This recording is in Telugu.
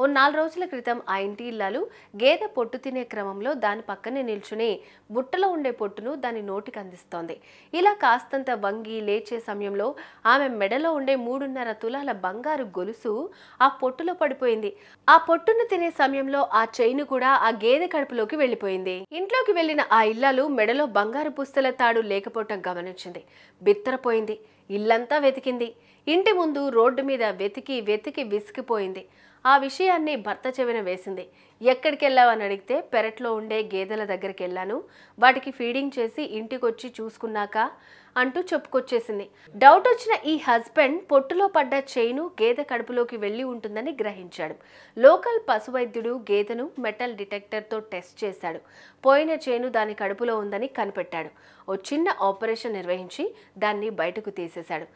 ఓ నాలుగు రోజుల క్రితం ఆ ఇంటి ఇల్లాలు గేదె పొట్టు తినే క్రమంలో దాని పక్కనే నిల్చుని బుట్టలో ఉండే పొట్టును దాని నోటికి అందిస్తోంది ఇలా కాస్తంత వంగి లేచే సమయంలో ఆమె మెడలో ఉండే మూడున్నర తులాల బంగారు గొలుసు ఆ పొట్టులో పడిపోయింది ఆ పొట్టును తినే సమయంలో ఆ చైన్ కూడా ఆ గేదె కడుపులోకి వెళ్ళిపోయింది ఇంట్లోకి వెళ్ళిన ఆ ఇల్లాలు మెడలో బంగారు పుస్తల తాడు లేకపోవటం గమనించింది బిత్తరపోయింది ఇల్లంతా వెతికింది ఇంటి ముందు రోడ్డు మీద వెతికి వెతికి విసిగిపోయింది ఆ విషయాన్ని భర్త చెవిన వేసింది ఎక్కడికి వెళ్ళావని అడిగితే పెరట్లో ఉండే గేదెల దగ్గరికి వెళ్ళాను వాటికి ఫీడింగ్ చేసి ఇంటికొచ్చి చూసుకున్నాక అంటూ చెప్పుకొచ్చేసింది డౌట్ వచ్చిన ఈ హస్బెండ్ పొట్టులో పడ్డ చైను గేదె కడుపులోకి వెళ్ళి ఉంటుందని గ్రహించాడు లోకల్ పశువైద్యుడు గేదెను మెటల్ డిటెక్టర్తో టెస్ట్ చేశాడు పోయిన చైను దాని కడుపులో ఉందని కనిపెట్టాడు ఓ చిన్న ఆపరేషన్ నిర్వహించి దాన్ని బయటకు తీసేశాడు